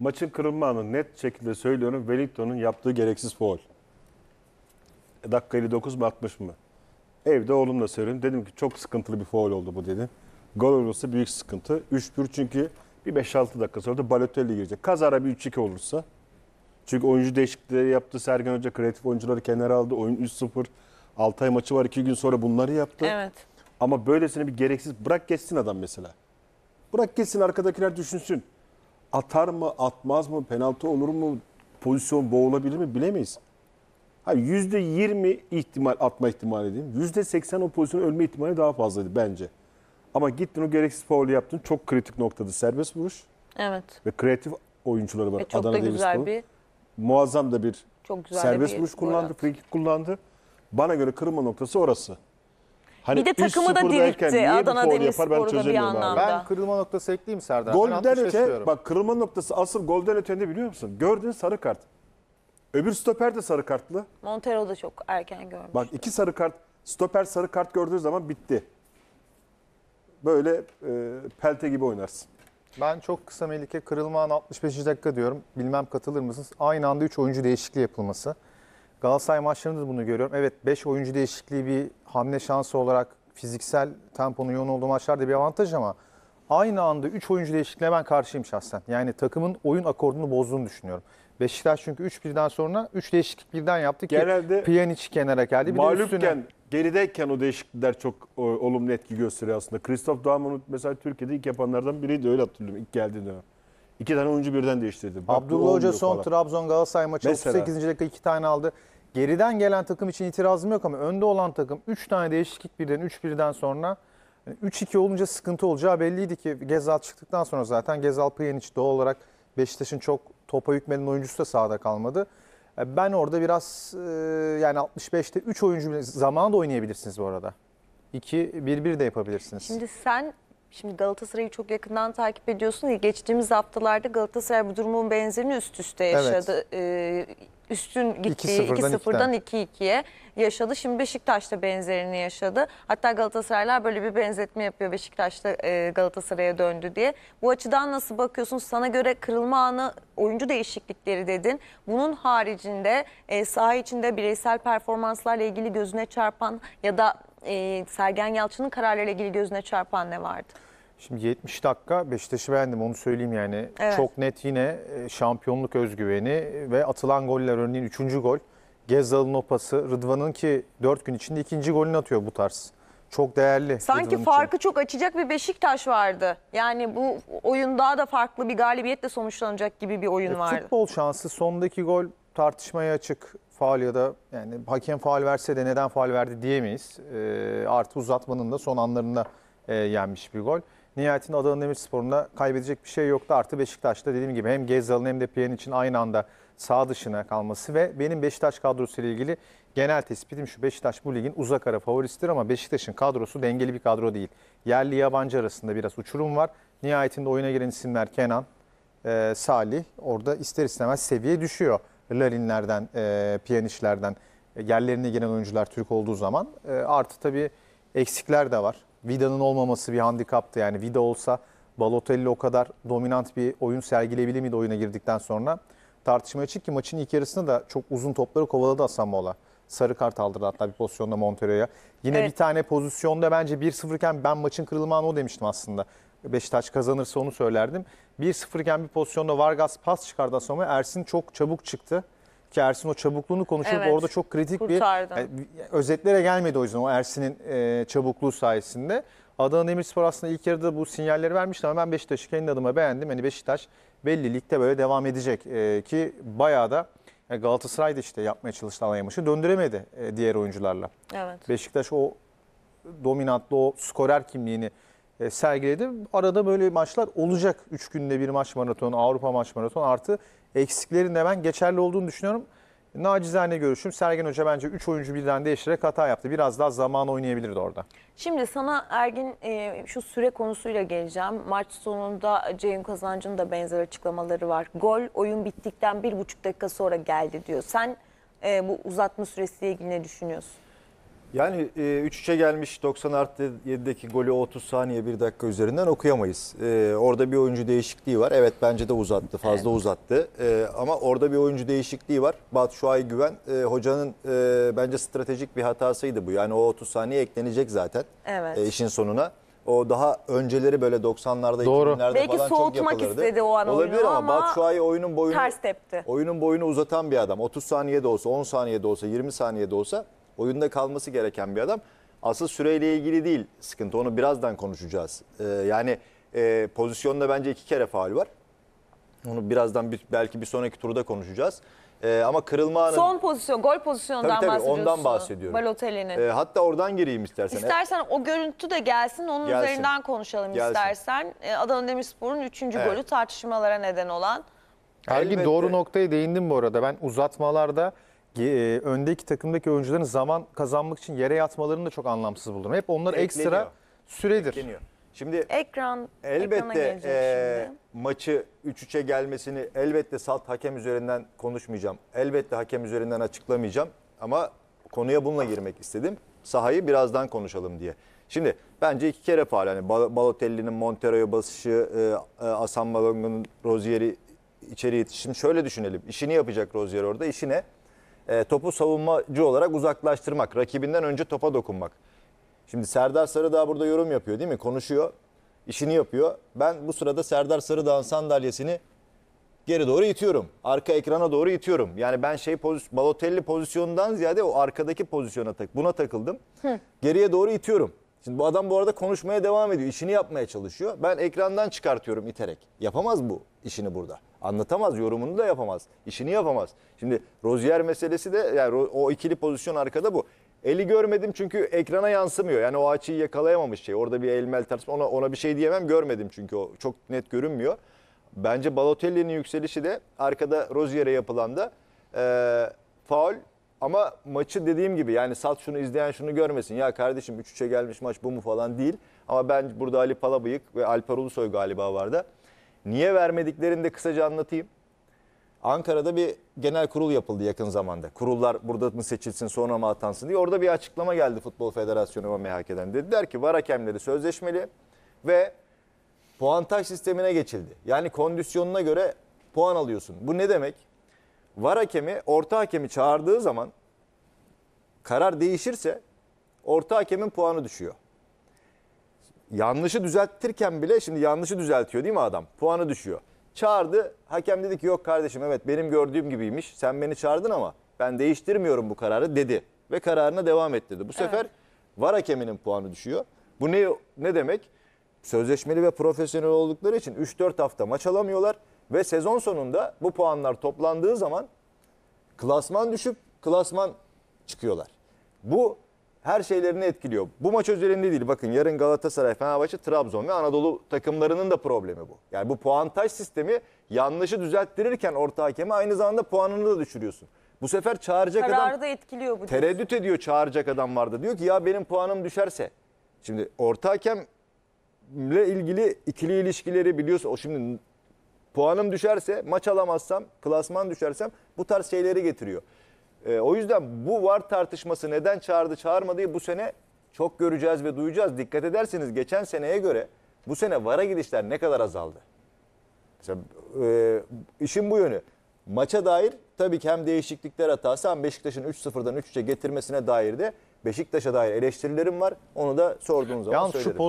Maçın kırılma anı net şekilde söylüyorum. Wellington'un yaptığı gereksiz foul. E, dakika 59 mu 60 mı? Evde oğlumla söyledim. Dedim ki çok sıkıntılı bir foul oldu bu dedi. Gol olursa büyük sıkıntı. 3-1 çünkü bir 5-6 dakika sonra da Balotelli girecek. Kazara bir 3-2 olursa. Çünkü oyuncu değişiklikleri yaptı. Sergen Hoca kreatif oyuncuları kenara aldı. Oyun 3-0. Altay maçı var 2 gün sonra bunları yaptı. Evet. Ama böylesine bir gereksiz bırak geçsin adam mesela. Bırak geçsin arkadakiler düşünsün atar mı atmaz mı penaltı olur mu pozisyon boğulabilir mi bilemeyiz. Ha %20 ihtimal atma ihtimali değil. %80 o pozisyon ölme ihtimali daha fazlaydı bence. Ama gittin o gereksiz faul yaptın. Çok kritik noktada serbest vuruş. Evet. Ve kreatif oyuncuları var. E çok Adana da güzel bir. Muazzam da bir çok güzel serbest bir vuruş kullandı, free kullandı. Bana göre kırılma noktası orası. Hani bir de takımı da diritti Adana Demirspor'u da bir anlamda. Ben kırılma noktası ekleyeyim Serdar. Golden öte bak kırılma noktası asıl golden ötende biliyor musun? Gördün sarı kart. Öbür stoper de sarı kartlı. Montero da çok erken görmüş. Bak iki sarı kart stoper sarı kart gördüğü zaman bitti. Böyle e, pelte gibi oynarsın. Ben çok kısa Melike kırılma an 65. dakika diyorum. Bilmem katılır mısınız? Aynı anda 3 oyuncu değişikliği yapılması. Galatasaray maçlarında da bunu görüyorum. Evet 5 oyuncu değişikliği bir hamle şansı olarak fiziksel temponun yoğun olduğu maçlarda bir avantaj ama aynı anda 3 oyuncu değişikliğine ben karşıyım şahsen. Yani takımın oyun akordunu bozduğunu düşünüyorum. Beşiktaş çünkü 3-1'den sonra 3 değişiklik birden yaptı ki Genelde Pjanic kenara geldi. Bir mağlupken, de üstüne... gerideyken o değişiklikler çok o, e, olumlu etki gösteriyor aslında. Christoph Doğan mesela Türkiye'de ilk yapanlardan biriydi öyle hatırlıyorum ilk geldiğinde. İki tane oyuncu birden değiştirdi. Abdullah Hoca son falan. Trabzon Galatasaray maçı Mesela. 38. dakika iki tane aldı. Geriden gelen takım için itirazım yok ama önde olan takım 3 tane değişiklik birden 3-1'den sonra 3-2 olunca sıkıntı olacağı belliydi ki Gezal çıktıktan sonra zaten Gezal Pjanic doğal olarak Beşiktaş'ın çok topa yükmeden oyuncusu da sahada kalmadı. E, ben orada biraz e, yani 65'te 3 oyuncu zaman da oynayabilirsiniz bu arada. 2-1-1 de yapabilirsiniz. Şimdi sen Şimdi Galatasaray'ı çok yakından takip ediyorsun. Geçtiğimiz haftalarda Galatasaray bu durumun benzerini üst üste yaşadı. Evet. Ee, üstün gitti. 2-0'dan 2-2'ye yaşadı. Şimdi Beşiktaş da benzerini yaşadı. Hatta Galatasaraylar böyle bir benzetme yapıyor Beşiktaş'ta e, Galatasaray'a döndü diye. Bu açıdan nasıl bakıyorsun? Sana göre kırılma anı oyuncu değişiklikleri dedin. Bunun haricinde e, saha içinde bireysel performanslarla ilgili gözüne çarpan ya da e, Sergen Yalçın'ın kararlarıyla ilgili gözüne çarpan ne vardı? Şimdi 70 dakika Beşiktaş'ı beğendim onu söyleyeyim yani. Evet. Çok net yine e, şampiyonluk özgüveni ve atılan goller örneğin 3. gol. Gezzal'ın o pası Rıdvan'ın ki 4 gün içinde ikinci golünü atıyor bu tarz. Çok değerli. Sanki Rıdvan farkı için. çok açacak bir Beşiktaş vardı. Yani bu oyun daha da farklı bir galibiyetle sonuçlanacak gibi bir oyun e, vardı. Futbol şansı sondaki gol tartışmaya açık faal ya da yani hakem faal verse de neden faal verdi diyemeyiz. E, artı uzatmanın da son anlarında e, yenmiş bir gol. Nihayetinde Adana Demirspor'unda kaybedecek bir şey yoktu. Artı Beşiktaş'ta dediğim gibi hem Gezal'ın hem de Piyan için aynı anda sağ dışına kalması ve benim Beşiktaş kadrosu ile ilgili genel tespitim şu. Beşiktaş bu ligin uzak ara favorisidir ama Beşiktaş'ın kadrosu dengeli bir kadro değil. Yerli yabancı arasında biraz uçurum var. Nihayetinde oyuna giren isimler Kenan, e, Salih. Orada ister istemez seviye düşüyor. Larinlerden, e, Piyanişlerden e, yerlerine gelen oyuncular Türk olduğu zaman. E, artı tabii eksikler de var. Vida'nın olmaması bir handikaptı. Yani Vida olsa Balotelli o kadar dominant bir oyun sergileyebilir miydi oyuna girdikten sonra? Tartışmaya çık ki maçın ilk yarısında da çok uzun topları kovaladı Asamola. Sarı kart aldırdı hatta bir pozisyonda Montero'ya. Yine evet. bir tane pozisyonda bence 1-0 iken ben maçın kırılma anı o demiştim aslında. Beşiktaş kazanırsa onu söylerdim. 1-0 iken bir pozisyonda Vargas pas çıkardı Asamola. Ersin çok çabuk çıktı ki Ersin o çabukluğunu konuşup Evet. orada çok kritik Kurtardı. E, bir yani özetlere gelmedi o yüzden o Ersin'in e, çabukluğu sayesinde. Adana Demirspor aslında ilk yarıda bu sinyalleri vermişti ama ben Beşiktaş'ı kendi adıma beğendim. Hani Beşiktaş belli ligde böyle devam edecek E, ki bayağı da yani Galatasaray işte yapmaya çalıştı Alanya maçı döndüremedi e, diğer oyuncularla. Evet. Beşiktaş o dominantlı o skorer kimliğini e, sergiledi. Arada böyle maçlar olacak. üç günde bir maç maratonu, Avrupa maç maratonu artı eksiklerin de ben geçerli olduğunu düşünüyorum. Nacizane görüşüm Sergen Hoca bence 3 oyuncu birden değiştirerek hata yaptı. Biraz daha zaman oynayabilirdi orada. Şimdi sana Ergin e, şu süre konusuyla geleceğim. Maç sonunda Ceyhun Kazancı'nın da benzer açıklamaları var. Gol oyun bittikten bir buçuk dakika sonra geldi diyor. Sen e, bu uzatma süresiyle ilgili ne düşünüyorsun? Yani 3-3'e gelmiş 90 artı 7'deki golü 30 saniye 1 dakika üzerinden okuyamayız. E, orada bir oyuncu değişikliği var. Evet bence de uzattı fazla evet. uzattı. E, ama orada bir oyuncu değişikliği var. Batu Şuay Güven e, hocanın e, bence stratejik bir hatasıydı bu. Yani o 30 saniye eklenecek zaten evet. e, işin sonuna. O daha önceleri böyle 90'larda 2000'lerde Belki falan çok yapılırdı. Belki istedi o an Olabilir oyunu ama, ama Batshuayi oyunun boyunu ters tepti. Oyunun boyunu uzatan bir adam. 30 saniye de olsa, 10 saniye de olsa, 20 saniye de olsa oyunda kalması gereken bir adam. Asıl süreyle ilgili değil sıkıntı. Onu birazdan konuşacağız. Ee, yani e, pozisyonda bence iki kere faal var. Onu birazdan bir, belki bir sonraki turda konuşacağız. Ee, ama kırılma anı... Son pozisyon, gol pozisyonundan tabii, tabii, bahsediyorsun. ondan bahsediyorum. Balotelli'nin. Ee, hatta oradan gireyim istersen. İstersen o görüntü de gelsin, onun gelsin. üzerinden konuşalım gelsin. istersen. Ee, Adana Demirspor'un üçüncü Evet. golü tartışmalara neden olan. Ergin doğru noktaya değindim bu arada. Ben uzatmalarda e, öndeki takımdaki oyuncuların zaman kazanmak için yere yatmalarını da çok anlamsız buldum. Hep onlar Ekleniyor. ekstra süredir. Ekleniyor. Şimdi ekran elbette e, maçı 3-3'e gelmesini elbette salt hakem üzerinden konuşmayacağım. Elbette hakem üzerinden açıklamayacağım ama konuya bununla girmek istedim. Sahayı birazdan konuşalım diye. Şimdi bence iki kere faal hani Balotelli'nin Montero'ya basışı, e, e, Asan Malongo'nun Rozier'i içeri yetişim. Şöyle düşünelim. İşini yapacak Rozier orada. İşi ne? e, topu savunmacı olarak uzaklaştırmak. Rakibinden önce topa dokunmak. Şimdi Serdar Sarıdağ burada yorum yapıyor değil mi? Konuşuyor, işini yapıyor. Ben bu sırada Serdar Sarıdağ'ın sandalyesini geri doğru itiyorum. Arka ekrana doğru itiyorum. Yani ben şey pozis Balotelli pozisyonundan ziyade o arkadaki pozisyona tak buna takıldım. Hı. Geriye doğru itiyorum. Şimdi bu adam bu arada konuşmaya devam ediyor. İşini yapmaya çalışıyor. Ben ekrandan çıkartıyorum iterek. Yapamaz bu işini burada anlatamaz, yorumunu da yapamaz, işini yapamaz. Şimdi Rozier meselesi de yani o ikili pozisyon arkada bu. Eli görmedim çünkü ekrana yansımıyor. Yani o açıyı yakalayamamış şey. Orada bir elmel tartışma ona, ona bir şey diyemem görmedim çünkü o çok net görünmüyor. Bence Balotelli'nin yükselişi de arkada Rozier'e yapılan da e, faul ama maçı dediğim gibi yani sat şunu izleyen şunu görmesin. Ya kardeşim 3-3'e gelmiş maç bu mu falan değil. Ama ben burada Ali Palabıyık ve Alper Ulusoy galiba vardı. Niye vermediklerini de kısaca anlatayım. Ankara'da bir genel kurul yapıldı yakın zamanda. Kurullar burada mı seçilsin sonra mı atansın diye. Orada bir açıklama geldi Futbol Federasyonu ve MHK'den. Dediler ki var hakemleri sözleşmeli ve puantaj sistemine geçildi. Yani kondisyonuna göre puan alıyorsun. Bu ne demek? Var hakemi orta hakemi çağırdığı zaman karar değişirse orta hakemin puanı düşüyor yanlışı düzeltirken bile şimdi yanlışı düzeltiyor değil mi adam? Puanı düşüyor. Çağırdı. Hakem dedi ki yok kardeşim evet benim gördüğüm gibiymiş. Sen beni çağırdın ama ben değiştirmiyorum bu kararı dedi. Ve kararına devam et dedi. Bu sefer evet. var hakeminin puanı düşüyor. Bu ne, ne demek? Sözleşmeli ve profesyonel oldukları için 3-4 hafta maç alamıyorlar. Ve sezon sonunda bu puanlar toplandığı zaman klasman düşüp klasman çıkıyorlar. Bu her şeylerini etkiliyor. Bu maç özelinde değil. Bakın yarın Galatasaray, Fenerbahçe, Trabzon ve Anadolu takımlarının da problemi bu. Yani bu puantaj sistemi yanlışı düzelttirirken orta hakemi aynı zamanda puanını da düşürüyorsun. Bu sefer çağıracak Kararı adam da etkiliyor bu. tereddüt ediyor çağıracak adam vardı. Diyor ki ya benim puanım düşerse. Şimdi orta hakemle ilgili ikili ilişkileri biliyorsun. O şimdi puanım düşerse, maç alamazsam, klasman düşersem bu tarz şeyleri getiriyor. E, o yüzden bu var tartışması neden çağırdı çağırmadığı bu sene çok göreceğiz ve duyacağız. Dikkat ederseniz geçen seneye göre bu sene vara gidişler ne kadar azaldı. Mesela, e, işin bu yönü. Maça dair tabii ki hem değişiklikler hatası hem Beşiktaş'ın 3-0'dan 3-3'e getirmesine dair de Beşiktaş'a dair eleştirilerim var. Onu da sorduğunuz zaman Yalnız söylerim. Şu